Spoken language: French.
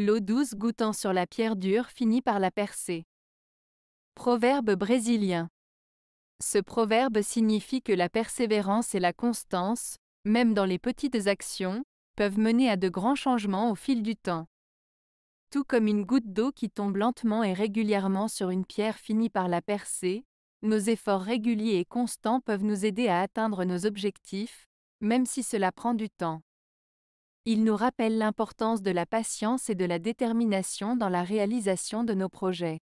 L'eau douce goûtant sur la pierre dure finit par la percer. Proverbe brésilien. Ce proverbe signifie que la persévérance et la constance, même dans les petites actions, peuvent mener à de grands changements au fil du temps. Tout comme une goutte d'eau qui tombe lentement et régulièrement sur une pierre finit par la percer, nos efforts réguliers et constants peuvent nous aider à atteindre nos objectifs, même si cela prend du temps. Il nous rappelle l'importance de la patience et de la détermination dans la réalisation de nos projets.